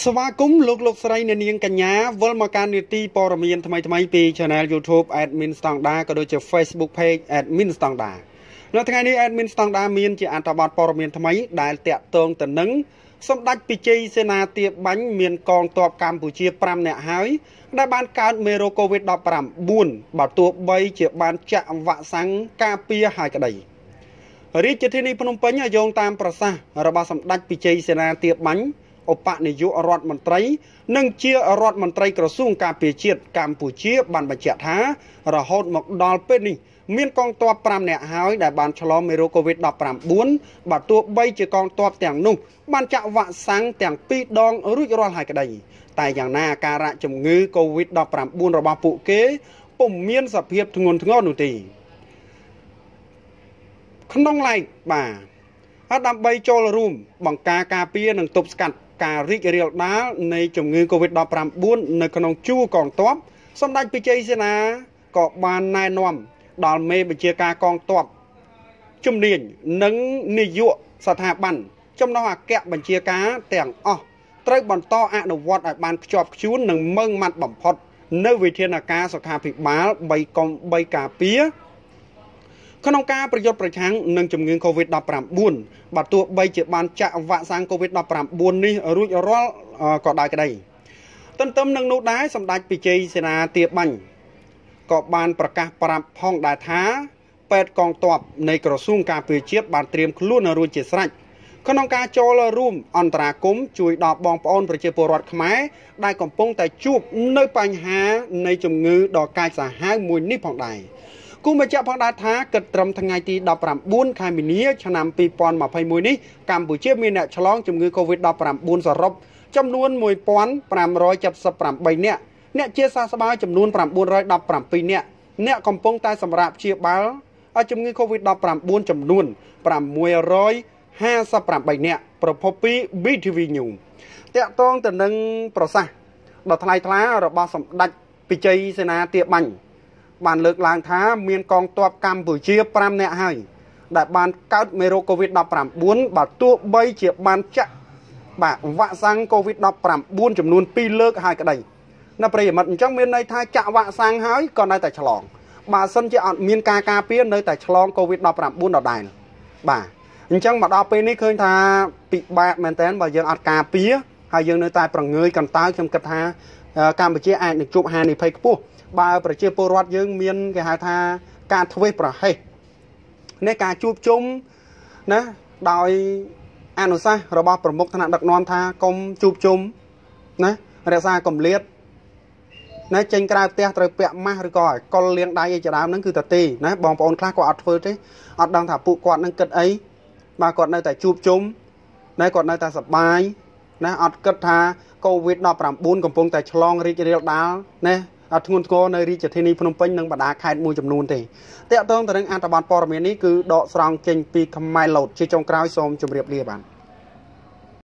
ស្វាគមន៍លោកលោកស្រីអ្នកនាងកញ្ញាវិលមកកាន់នីតិព័រមានថ្មីថ្មីពី Channel YouTube Admin Standard ក៏ដូចជា Facebook Page Admin Standard នៅថ្ងៃនេះ Admin Standard មានជាអត្ថបទព័រមានថ្មីដែលតាក់ទងទៅនឹងសម្ដេចពិជ័យសេនាទាបាញ់មានកងទ័ពកម្ពុជា5នាក់ហើយ ដែលបានកើតមេរោគ COVID-19 បើទោះបីជាបានចាក់វ៉ាក់សាំងការពារហើយក្តីរាជធានីភ្នំពេញយោងតាមប្រសាសន៍របស់សម្ដេចពិជ័យសេនាទាបាញ់ឧបនាយករដ្ឋមន្ត្រី និងជារដ្ឋមន្ត្រីក្រសួងការពារជាតិកម្ពុជាបានបញ្ជាក់ថារហូតមកដល់ពេលនេះមានកងទ័ព5នាក់ហើយដែលបានឆ្លងមេរោគ COVID-19 បើទោះបីជាកងទ័ពទាំងនោះបានចាក់វ៉ាក់សាំងទាំងពីរដងរួចរាល់ហើយក្តីតែយ៉ាងណាអាការៈជំងឺ COVID-19 របស់ពួកគេពុំមានសភាពធ្ងន់ធ្ងរនោះទេក្នុងឡែកបាទហើយដើម្បីចូលរួមបង្ការការពារនិងទប់ស្កាត់ការរីករាលដាលនៃជំងឺ Covid-19 នៅក្នុងជួរកងទ័ពសម្ដេចបិជ័យសេនាក៏បានណែនាំដល់មេបញ្ជាការកងទ័ពជំនាញនិងនាយកស្ថាប័នចំណុះអគ្គបញ្ជាការទាំងអស់ត្រូវបន្តអនុវត្តឲ្យបានខ្ជាប់ខ្ជួននិងម៉ឺងម៉ាត់បំផុតនៅវិធានការសុខាភិបាល3កុំ3ការពារក្នុងការប្រយុទ្ធប្រឆាំងនឹងជំងឺ Covid-19 បាទទោះបីជាបានចាក់វ៉ាក់សាំង Covid-19 នេះរួចរាល់ក៏ដោយក្តីទន្ទឹមនឹងនោះដែរសម្ដេចពិជ័យសេនាទាបាញ់ក៏បានប្រកាសប្រាប់ផងដែរថាពេទ្យកងទ័ពនៃក្រសួងការពារជាតិបានត្រៀមខ្លួនរួចជាស្រេចក្នុងការចូលរួមអន្តរាគមជួយដល់បងប្អូនប្រជាពលរដ្ឋខ្មែរដែលកំពុងតែជួបនៅបញ្ហានៃជំងឺដ៏កាចសាហាវមួយនេះផងដែរគូបញ្ជាក់ផងដែរថាគិតត្រឹមថ្ងៃទី19ខែមីនាឆ្នាំ2021នេះកម្ពុជាមានអ្នកឆ្លងជំងឺ Covid-19 សរុបចំនួន1578នាក់អ្នកជាសះស្បើយចំនួន917នាក់អ្នកកំពុងតែសម្រាប់ព្យាបាលជំងឺ Covid-19 ចំនួន658នាក់ប្រភពពី BTV News តកតងទៅនឹងប្រសាសន៍ដ៏ថ្លៃថ្លារបស់សម្ដេចពិជ័យសេនាទាបាញ់បានលើកឡើងថាមានកងទ័ពកម្ពុជា5នាក់ហើយដែលបានកើតមេរោគ COVID-19 បើទោះបីជាបានចាក់បាទវ៉ាក់សាំង COVID-19 ចំនួន2លើកហើយក្តីណាប្រិយមិត្តអញ្ចឹងមានន័យថាចាក់វ៉ាក់សាំងហើយក៏នៅតែឆ្លងបើសិនជាអត់មានការការពារនៅតែឆ្លង COVID-19 ដដែលបាទអញ្ចឹងមកដល់ពេលនេះឃើញ ថាពិបាក មែនតើបើយើងអត់ការពារហើយយើងនៅតែប្រងើយកន្តើយខ្ញុំគិតថាកម្ពុជាអាចនឹងជួបហានិភ័យខ្ពស់បើប្រជាពលរដ្ឋយើងមានគេហៅថា ការធ្វេសប្រហែសនៃការជួបជុំណាដោយអនុសាសន៍របស់ប្រមុខថ្នាក់ដឹកនាំថាកុំជួបជុំណារក្សាកម្លាតណាចេញក្រៅផ្ទះត្រូវពាក់ម៉ាស់ឬក៏ឲ្យកុលលាងដៃឯជាដើមហ្នឹងគឺតាទីណាបងប្អូនខ្លះក៏អត់ធ្វើទេអត់ដឹងថាពួកគាត់នឹងគិតអីបាទគាត់នៅតែជួបជុំណាគាត់នៅតែសប្បាយណាអត់គិតថា COVID-19 កំពុង តែឆ្លងរីករាលដាលណាធ្ងន់ធ្ងរនៅរាជធានីភ្នំពេញនិងបណ្ដាខេត្តមួយចំនួនទេតកតងទៅនឹងអត្តបទព័ត៌មាននេះគឺដកស្រង់ចេញពីខ្មែរឡូតជាចុងក្រោយសូមជម្រាបលាបាទ